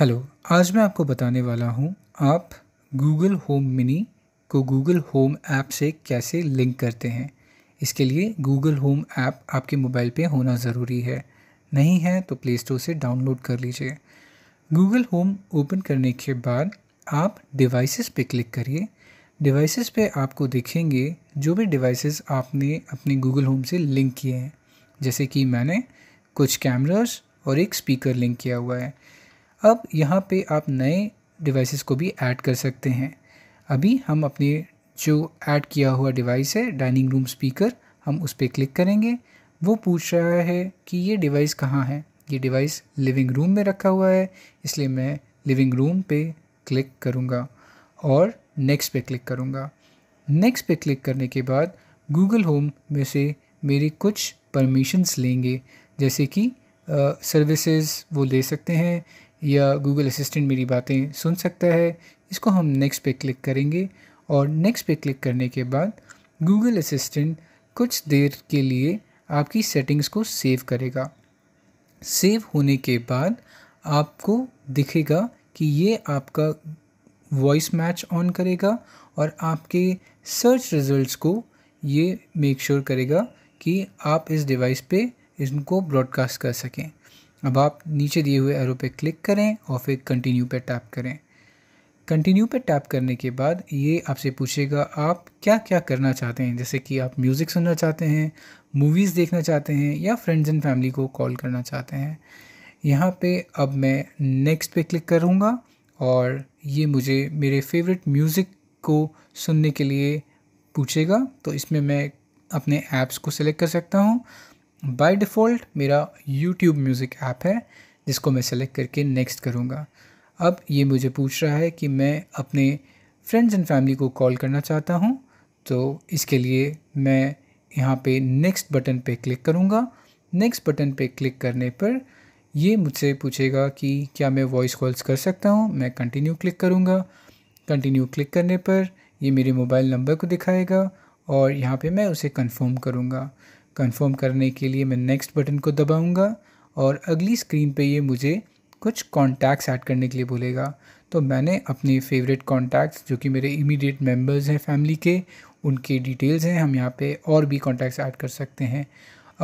hello आज मैं आपको बताने वाला हूँ आप गूगल होम मिनी को गूगल होम ऐप से कैसे लिंक करते हैं इसके लिए गूगल होम ऐप आपके मोबाइल पे होना ज़रूरी है नहीं है तो प्ले स्टोर से डाउनलोड कर लीजिए गूगल होम ओपन करने के बाद आप डिवाइसेस पे क्लिक करिए डिवाइसेस पे आपको दिखेंगे जो भी डिवाइसेस आपने अपने गूगल होम से लिंक किए हैं जैसे कि मैंने कुछ कैमरास और एक स्पीकर लिंक किया हुआ है अब यहाँ पे आप नए डिवाइसेस को भी ऐड कर सकते हैं अभी हम अपने जो ऐड किया हुआ डिवाइस है डाइनिंग रूम स्पीकर हम उस पर क्लिक करेंगे वो पूछ रहा है कि ये डिवाइस कहाँ है ये डिवाइस लिविंग रूम में रखा हुआ है इसलिए मैं लिविंग रूम पे क्लिक करूँगा और नेक्स्ट पे क्लिक करूँगा नेक्स्ट पे क्लिक करने के बाद गूगल होम में से मेरी कुछ परमिशंस लेंगे जैसे कि सर्विसेज uh, वो ले सकते हैं या गूगल असिस्टेंट मेरी बातें सुन सकता है इसको हम नेक्स्ट पे क्लिक करेंगे और नेक्स्ट पे क्लिक करने के बाद गूगल असिस्टेंट कुछ देर के लिए आपकी सेटिंग्स को सेव करेगा सेव होने के बाद आपको दिखेगा कि ये आपका वॉइस मैच ऑन करेगा और आपके सर्च रिजल्ट्स को ये मेक श्योर sure करेगा कि आप इस डिवाइस पे इनको ब्रॉडकास्ट कर सकें अब आप नीचे दिए हुए एरो पे क्लिक करें और फिर कंटिन्यू पे टैप करें कंटिन्यू पे टैप करने के बाद ये आपसे पूछेगा आप क्या क्या करना चाहते हैं जैसे कि आप म्यूज़िक सुनना चाहते हैं मूवीज़ देखना चाहते हैं या फ्रेंड्स एंड फैमिली को कॉल करना चाहते हैं यहाँ पे अब मैं नेक्स्ट पे क्लिक करूँगा और ये मुझे मेरे फेवरेट म्यूज़िक को सुनने के लिए पूछेगा तो इसमें मैं अपने ऐप्स को सिलेक्ट कर सकता हूँ बाय डिफ़ॉल्ट मेरा यूट्यूब म्यूज़िक ऐप है जिसको मैं सेलेक्ट करके नेक्स्ट करूँगा अब ये मुझे पूछ रहा है कि मैं अपने फ्रेंड्स एंड फैमिली को कॉल करना चाहता हूँ तो इसके लिए मैं यहाँ पे नेक्स्ट बटन पे क्लिक करूँगा नेक्स्ट बटन पे क्लिक करने पर ये मुझसे पूछेगा कि क्या मैं वॉइस कॉल्स कर सकता हूँ मैं कंटिन्यू क्लिक करूँगा कंटिन्यू क्लिक करने पर ये मेरे मोबाइल नंबर को दिखाएगा और यहाँ पे मैं उसे कंफर्म करूँगा कंफर्म करने के लिए मैं नेक्स्ट बटन को दबाऊंगा और अगली स्क्रीन पे ये मुझे कुछ कॉन्टैक्ट्स ऐड करने के लिए बोलेगा तो मैंने अपने फेवरेट कॉन्टैक्ट्स जो कि मेरे इमीडिएट मेंबर्स हैं फैमिली के उनके डिटेल्स हैं हम यहाँ पे और भी कॉन्टैक्ट्स ऐड कर सकते हैं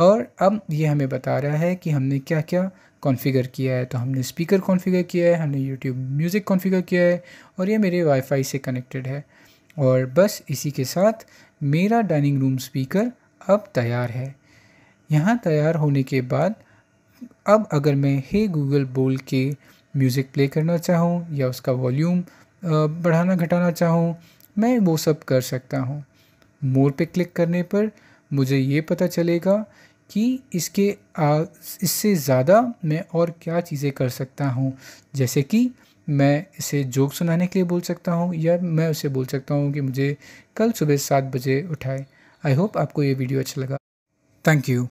और अब ये हमें बता रहा है कि हमने क्या क्या कॉन्फ़िगर किया है तो हमने स्पीकर कॉन्फ़िगर किया है हमने यूट्यूब म्यूज़िक कॉन्फ़िगर किया है और ये मेरे वाईफाई से कनेक्टेड है और बस इसी के साथ मेरा डाइनिंग रूम स्पीकर अब तैयार है यहाँ तैयार होने के बाद अब अगर मैं हे गूगल बोल के म्यूज़िक प्ले करना चाहूँ या उसका वॉल्यूम बढ़ाना घटाना चाहूँ मैं वो सब कर सकता हूँ मोर पे क्लिक करने पर मुझे ये पता चलेगा कि इसके इससे ज़्यादा मैं और क्या चीज़ें कर सकता हूँ जैसे कि मैं इसे जोक सुनाने के लिए बोल सकता हूँ या मैं उसे बोल सकता हूँ कि मुझे कल सुबह सात बजे उठाए आई होप आपको ये वीडियो अच्छा लगा थैंक यू